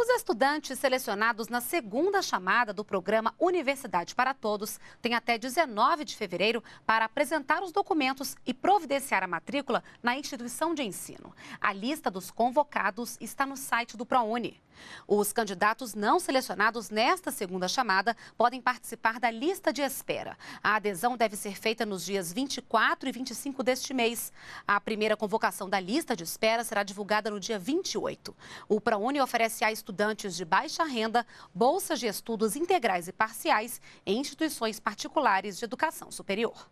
Os estudantes selecionados na segunda chamada do programa Universidade para Todos têm até 19 de fevereiro para apresentar os documentos e providenciar a matrícula na instituição de ensino. A lista dos convocados está no site do ProUni. Os candidatos não selecionados nesta segunda chamada podem participar da lista de espera. A adesão deve ser feita nos dias 24 e 25 deste mês. A primeira convocação da lista de espera será divulgada no dia 28. O ProUni oferece a estudantes de baixa renda bolsas de estudos integrais e parciais em instituições particulares de educação superior.